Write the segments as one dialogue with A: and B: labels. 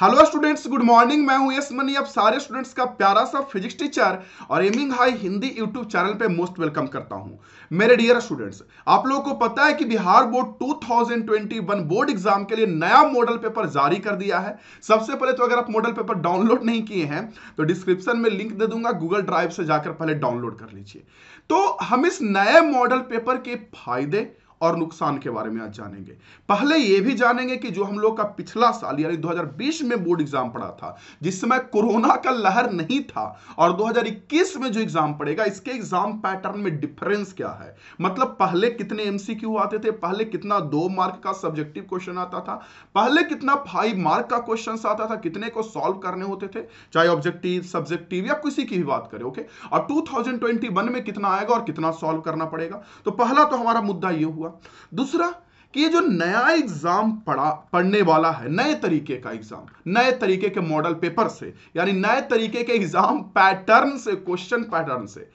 A: hello students good morning मैं हूं yes money अब सारे स्टूडेंट्स का प्यारा सा फिजिक्स टीचर और Aiming High Hindi YouTube channel पे मोस्ट वेलकम करता हूं मेरे डियर स्टूडेंट्स आप लोगों को पता है कि बिहार बोर्ड 2021 बोर्ड एग्जाम के लिए नया मॉडल पेपर जारी कर दिया है सबसे पहले तो अगर आप मॉडल पेपर डाउनलोड नहीं किए हैं तो डिस्क्रिप्शन में लिंक दे दूंगा गूगल ड्राइव से जाकर पहले डाउनलोड कर लीजिए तो हम इस नए मॉडल पेपर के फायदे और नुकसान के बारे में आज जानेंगे पहले यह भी जानेंगे कि जो हम लोग का पिछला साल यानी 2020 में बोर्ड एग्जाम पड़ा था जिस समय कोरोना का लहर नहीं था और 2021 में जो एग्जाम पड़ेगा इसके एग्जाम पैटर्न में डिफरेंस क्या है मतलब पहले कितने एमसीक्यू आते थे पहले कितना दो मार्क का सब्जेक्टिव क्वेश्चन आता था पहले कितना फाइव मार्क का क्वेश्चन आता था कितने को सॉल्व करने होते थे चाहे ऑब्जेक्टिव सब्जेक्टिव या किसी की भी बात करें ओके और टू में कितना आएगा और कितना सॉल्व करना पड़ेगा तो पहला तो हमारा मुद्दा यह हुआ हुआ दूसरा कि ये जो नया एग्जाम पढ़ा पढ़ने वाला है नए तरीके का एग्जाम नए तरीके के मॉडल पेपर से यानी नए तरीके के एग्जाम पैटर्न से क्वेश्चन पैटर्न से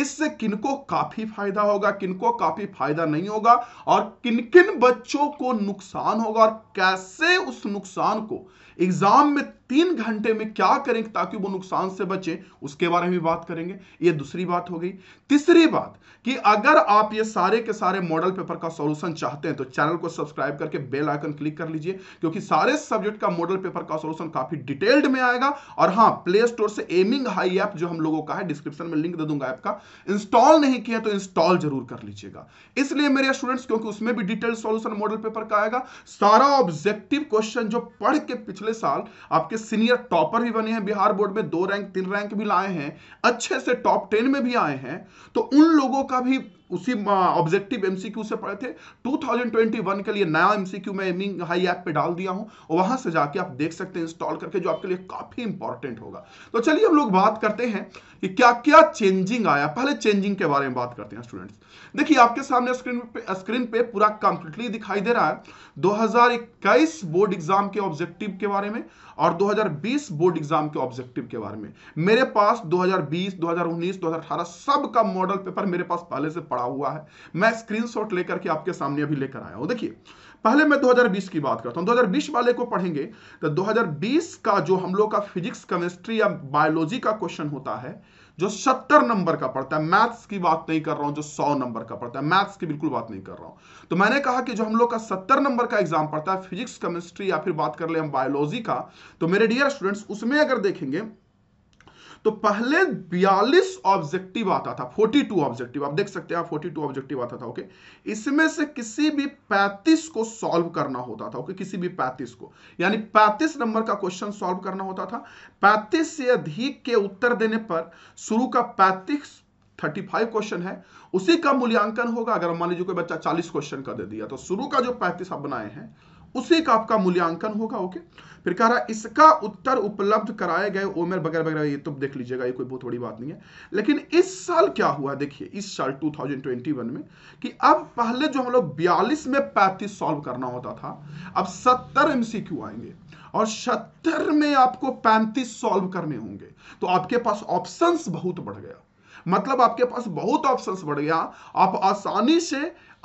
A: इससे किनको काफी फायदा होगा किनको काफी फायदा नहीं होगा और किन किन बच्चों को नुकसान होगा और कैसे उस नुकसान को एग्जाम में तीन घंटे में क्या करें ताकि वो नुकसान से बचे उसके बारे में भी बात करेंगे ये दूसरी बात हो गई तीसरी बात कि अगर आप ये सारे के सारे मॉडल पेपर का सॉल्यूशन चाहते हैं तो चैनल को सब्सक्राइब करके बेल आइकन क्लिक कर लीजिए क्योंकि सारे सब्जेक्ट का मॉडल पेपर का सोल्यूशन काफी डिटेल्ड में आएगा और हाँ प्ले स्टोर से एमिंग हाई ऐप जो हम लोगों का है डिस्क्रिप्शन में लिंक दे दूंगा ऐप का इंस्टॉल नहीं किया तो इंस्टॉल जरूर कर लीजिएगा इसलिए मेरे स्टूडेंट्स क्योंकि उसमें भी डिटेल सोल्यूशन मॉडल पेपर का आएगा सारा ऑब्जेक्टिव क्वेश्चन जो पढ़ के पिछले साल आपके के सीनियर टॉपर भी बने हैं बिहार बोर्ड में दो रैंक तीन रैंक भी लाए हैं अच्छे से टॉप टेन में भी आए हैं तो उन लोगों का भी उसी ऑब्जेक्टिव एमसीक्यू से पढ़े थे 2021 के लिए नया एमसीक्यू मैं एमिंग हाई ऐप पे डाल दिया हूं और वहां से जाके आप देख सकते हैं इंस्टॉल करके जो आपके लिए काफी इंपॉर्टेंट होगा तो चलिए हम लोग बात करते हैं कि क्या क्या चेंजिंग आया पहले चेंजिंग के बारे में बात करते हैं स्टूडेंट्स देखिए आपके सामने स्क्रीन पे स्क्रीन पे पूरा कंप्लीटली दिखाई दे रहा है 2021 बोर्ड एग्जाम के ऑब्जेक्टिव के बारे में और 2020 बोर्ड एग्जाम के ऑब्जेक्टिव के बारे में मेरे पास 2020 2019 2018 सब का मॉडल पेपर मेरे पास पहले से पढ़ पड़ा हुआ है मैं स्क्रीनशॉट लेकर के आपके सामने अभी लेकर आया हूं देखिए पहले मैं 2020 की बात करता हूं 2020 वाले को पढ़ेंगे तो 2020 का जो हम लोग का फिजिक्स केमिस्ट्री या बायोलॉजी का क्वेश्चन होता है जो 70 नंबर का पड़ता है मैथ्स की बात नहीं कर रहा हूं जो 100 नंबर का पड़ता है मैथ्स की बिल्कुल बात नहीं कर रहा हूं तो मैंने कहा कि जो हम लोग का 70 नंबर का एग्जाम पड़ता है फिजिक्स केमिस्ट्री या फिर बात कर ले हम बायोलॉजी का तो मेरे डियर स्टूडेंट्स उसमें अगर देखेंगे तो पहले 42 ऑब्जेक्टिव आता था 42 ऑब्जेक्टिव आप देख सकते हैं 42 हाँ, ऑब्जेक्टिव आता था ओके इसमें से किसी भी 35 को सॉल्व करना होता था ओके किसी भी 35 को यानी 35 नंबर का क्वेश्चन सॉल्व करना होता था 35 से अधिक के उत्तर देने पर शुरू का 35 35 क्वेश्चन है उसी का मूल्यांकन होगा अगर मान लीजिए कोई बच्चा चालीस क्वेश्चन का दे दिया तो शुरू का जो पैंतीस आप बनाए हैं उसी का आपका मूल्यांकन होगा ओके फिर कह रहा इसका उत्तर उपलब्ध कराए गए ओमेर वगैरह वगैरह ये तो देख लीजिएगा ये कोई बहुत बड़ी बात नहीं है लेकिन इस साल क्या हुआ देखिए इस साल 2021 में कि अब पहले जो हम लोग बयालीस में पैंतीस सॉल्व करना होता था अब सत्तर एम आएंगे और सत्तर में आपको पैंतीस सॉल्व करने होंगे तो आपके पास ऑप्शन बहुत बढ़ गया मतलब आपके पास बहुत ऑप्शंस बढ़ गया आप आसानी से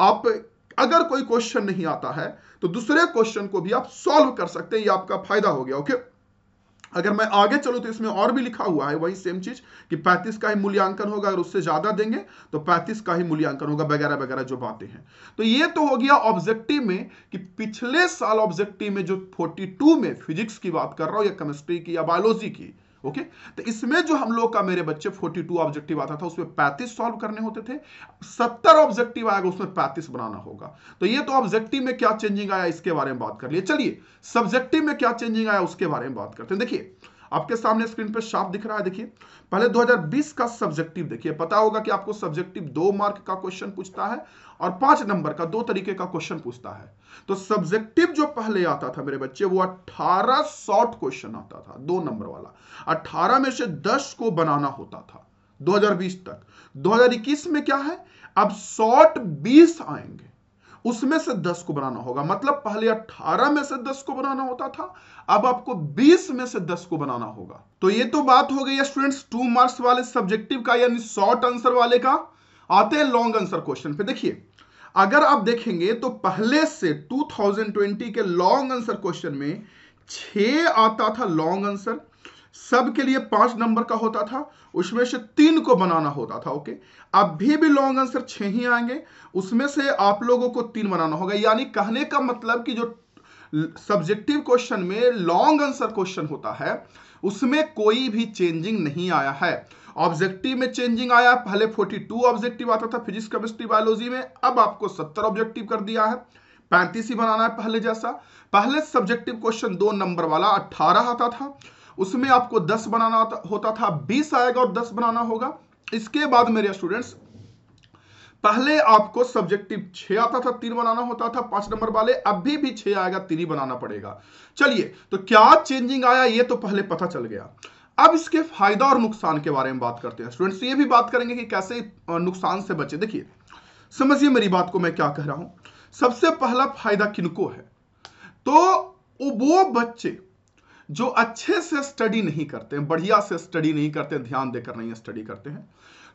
A: आप अगर कोई क्वेश्चन नहीं आता है तो दूसरे क्वेश्चन को भी आप सॉल्व कर सकते हैं ये आपका फायदा हो गया ओके अगर मैं आगे चलूं तो इसमें और भी लिखा हुआ है वही सेम चीज कि 35 का ही मूल्यांकन होगा अगर उससे ज्यादा देंगे तो 35 का ही मूल्यांकन होगा वगैरह वगैरह जो बातें हैं तो ये तो हो गया ऑब्जेक्टिव में कि पिछले साल ऑब्जेक्टिव में जो 42 में फिजिक्स की बात कर रहा हूं या केमिस्ट्री की या बायोलॉजी की ओके तो इसमें जो हम लोग का मेरे बच्चे 42 ऑब्जेक्टिव आता था उसमें 35 सॉल्व करने होते थे 70 ऑब्जेक्टिव आएगा उसमें 35 बनाना होगा तो ये तो ऑब्जेक्टिव में क्या चेंजिंग आया इसके बारे में बात कर लिए चलिए सब्जेक्टिव में क्या चेंजिंग आया उसके बारे में बात करते हैं देखिए आपके सामने स्क्रीन पर शाप दिख रहा है देखिए पहले 2020 का सब्जेक्टिव देखिए पता होगा कि आपको सब्जेक्टिव दो मार्क का क्वेश्चन पूछता है और पांच नंबर का दो तरीके का क्वेश्चन पूछता है तो सब्जेक्टिव जो पहले आता था मेरे बच्चे वो 18 शॉर्ट क्वेश्चन आता था दो नंबर वाला 18 में से 10 को बनाना होता था 2020 तक 2021 में क्या है अब शॉर्ट 20 आएंगे उसमें से दस को बनाना होगा मतलब पहले अठारह में से दस को बनाना होता था अब आपको बीस में से दस को बनाना होगा तो ये तो बात हो गई स्टूडेंट्स टू मार्क्स वाले सब्जेक्टिव का यानी शॉर्ट आंसर वाले का आते हैं लॉन्ग आंसर क्वेश्चन पे देखिए अगर आप देखेंगे तो पहले से 2020 के लॉन्ग आंसर क्वेश्चन में छ आता था लॉन्ग आंसर सबके लिए पांच नंबर का होता था उसमें से तीन को बनाना होता था ओके अभी भी लॉन्ग आंसर छह ही आएंगे उसमें से आप लोगों को तीन बनाना होगा यानी कहने का मतलब कि जो सब्जेक्टिव क्वेश्चन में लॉन्ग आंसर क्वेश्चन होता है उसमें कोई भी चेंजिंग नहीं आया है ऑब्जेक्टिव में चेंजिंग आया पहले 42 ऑब्जेक्टिव आता था फिजिक्स केमिस्ट्री बायोलॉजी में अब आपको 70 ऑब्जेक्टिव कर दिया है पैंतीस ही बनाना है पहले जैसा पहले सब्जेक्टिव क्वेश्चन दो नंबर वाला 18 आता था उसमें आपको दस बनाना होता था बीस आएगा और दस बनाना होगा इसके बाद मेरे स्टूडेंट्स पहले आपको सब्जेक्टिव छह आता था तीन बनाना होता था पांच नंबर वाले अभी भी छह आएगा तीन ही बनाना पड़ेगा चलिए तो क्या चेंजिंग आया ये तो पहले पता चल गया अब इसके फायदा और नुकसान के बारे में बात करते हैं स्टूडेंट्स ये भी बात करेंगे कि कैसे नुकसान से बचे देखिए समझिए मेरी बात को मैं क्या कह रहा हूं सबसे पहला फायदा किनको है तो वो बच्चे जो अच्छे से स्टडी नहीं करते हैं बढ़िया से स्टडी नहीं करते ध्यान देकर नहीं स्टडी करते हैं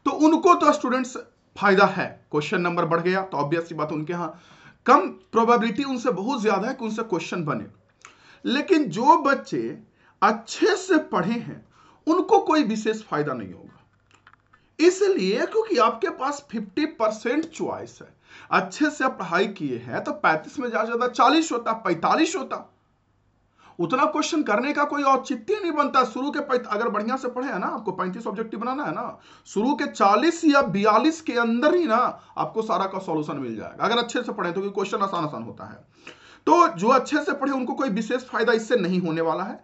A: तो उनको तो स्टूडेंट्स फायदा है क्वेश्चन नंबर बढ़ गया तो ऑब्वियस बात उनके यहां कम प्रोबेबिलिटी उनसे बहुत ज्यादा है कि उनसे क्वेश्चन बने लेकिन जो बच्चे अच्छे से पढ़े हैं उनको कोई विशेष फायदा नहीं होगा इसलिए क्योंकि आपके पास 50 परसेंट च्वाइस है अच्छे से आप पढ़ाई किए हैं तो 35 में ज्यादा ज्यादा 40 होता 45 होता उतना क्वेश्चन करने का कोई औचित्य नहीं बनता शुरू के अगर बढ़िया से पढ़े है ना आपको पैंतीस ऑब्जेक्टिव बनाना है ना शुरू के चालीस या बयालीस के अंदर ही ना आपको सारा का सोल्यूशन मिल जाएगा अगर अच्छे से पढ़े तो क्वेश्चन आसान आसान होता है तो जो अच्छे से पढ़े उनको कोई विशेष फायदा इससे नहीं होने वाला है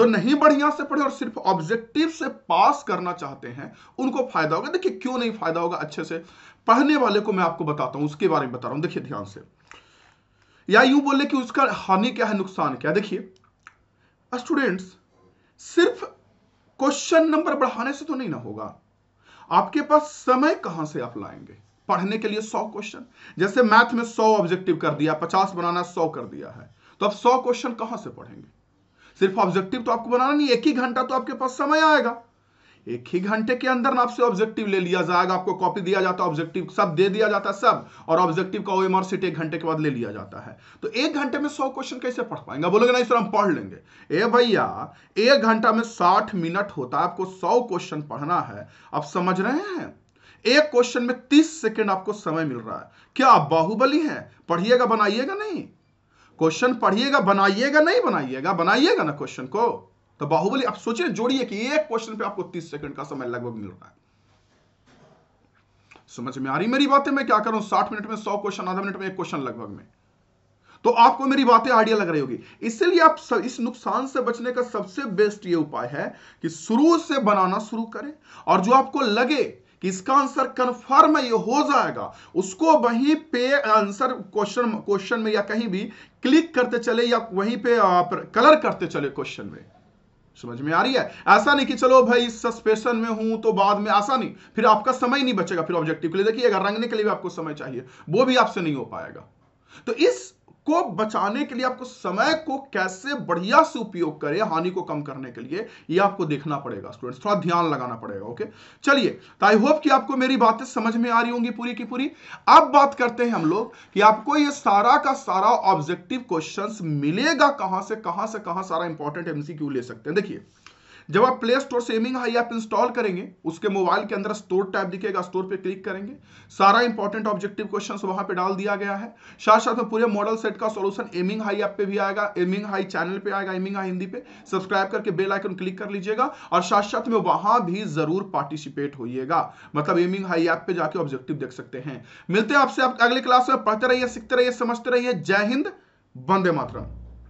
A: जो नहीं बढ़िया से पढ़े और सिर्फ ऑब्जेक्टिव से पास करना चाहते हैं उनको फायदा होगा देखिए क्यों नहीं फायदा होगा अच्छे से पढ़ने वाले को मैं आपको बताता हूं उसके बारे में बता रहा हूं देखिए ध्यान से या यूं बोले कि उसका हानि क्या है नुकसान क्या देखिए स्टूडेंट्स सिर्फ क्वेश्चन नंबर बढ़ाने से तो नहीं ना होगा आपके पास समय कहां से आप लाएंगे पढ़ने के लिए सौ क्वेश्चन जैसे मैथ में सौ ऑब्जेक्टिव कर दिया पचास बनाना सौ कर दिया है तो आप सौ क्वेश्चन कहां से पढ़ेंगे सिर्फ ऑब्जेक्टिव तो आपको बनाना नहीं एक ही घंटा तो आपके पास समय आएगा एक ही घंटे के अंदर में आपसे ऑब्जेक्टिव ले लिया जाएगा आपको कॉपी दिया जाता है ऑब्जेक्टिव सब दे दिया जाता है सब और ऑब्जेक्टिव का ओएमआर सीट एक घंटे के बाद ले लिया जाता है तो एक घंटे में सौ क्वेश्चन कैसे पढ़ पाएंगे बोलोगे नहीं सर हम पढ़ लेंगे ए भैया एक घंटा में साठ मिनट होता है आपको सौ क्वेश्चन पढ़ना है आप समझ रहे हैं एक क्वेश्चन में तीस सेकेंड आपको समय मिल रहा है क्या आप बाहुबली है पढ़िएगा बनाइएगा नहीं क्वेश्चन पढ़िएगा बनाइएगा नहीं बनाइएगा बनाइएगा ना क्वेश्चन को तो बाहुबली आप सोचिए जोड़िए कि एक क्वेश्चन पे आपको 30 सेकंड का समय लगभग मिल रहा है समझ में आ रही मेरी बातें मैं क्या करूं 60 मिनट में 100 क्वेश्चन आधा मिनट में एक क्वेश्चन लगभग में तो आपको मेरी बातें आइडिया लग रही होगी इसलिए आप सब इस नुकसान से बचने का सबसे बेस्ट ये उपाय है कि शुरू से बनाना शुरू करें और जो आपको लगे कि इसका आंसर कन्फर्म ये हो जाएगा उसको वहीं पे आंसर क्वेश्चन क्वेश्चन में या कहीं भी क्लिक करते चले या वहीं पे आप कलर करते चले क्वेश्चन में समझ में आ रही है ऐसा नहीं कि चलो भाई सस्पेशन में हूं तो बाद में ऐसा नहीं फिर आपका समय नहीं बचेगा फिर ऑब्जेक्टिव के लिए देखिए अगर रंगने के लिए भी आपको समय चाहिए वो भी आपसे नहीं हो पाएगा तो इस को बचाने के लिए आपको समय को कैसे बढ़िया से उपयोग करें हानि को कम करने के लिए ये आपको देखना पड़ेगा स्टूडेंट्स थोड़ा ध्यान लगाना पड़ेगा ओके चलिए तो आई होप कि आपको मेरी बातें समझ में आ रही होंगी पूरी की पूरी अब बात करते हैं हम लोग कि आपको ये सारा का सारा ऑब्जेक्टिव क्वेश्चन मिलेगा कहां से कहां से कहां सारा इंपॉर्टेंट एमसीक्यू ले सकते हैं देखिए जब आप प्ले स्टोर से एमिंग हाई ऐप इंस्टॉल करेंगे उसके मोबाइल के अंदर स्टोर टैब दिखेगा स्टोर पे क्लिक करेंगे सारा इंपॉर्टेंट ऑब्जेक्टिव क्वेश्चन वहां पे डाल दिया गया है साथ साथ में पूरे मॉडल सेट का सोल्यूशन एमिंग हाई ऐप पे भी आएगा एमिंग हाई चैनल पे आएगा एमिंग हाई हिंदी पे सब्सक्राइब करके बेल आइकन क्लिक कर लीजिएगा और साथ साथ में वहां भी जरूर पार्टिसिपेट होइएगा मतलब एमिंग हाई ऐप पे जाके ऑब्जेक्टिव देख सकते हैं मिलते हैं आपसे आप अगले क्लास में पढ़ते रहिए सीखते रहिए समझते रहिए जय हिंद वंदे मातरम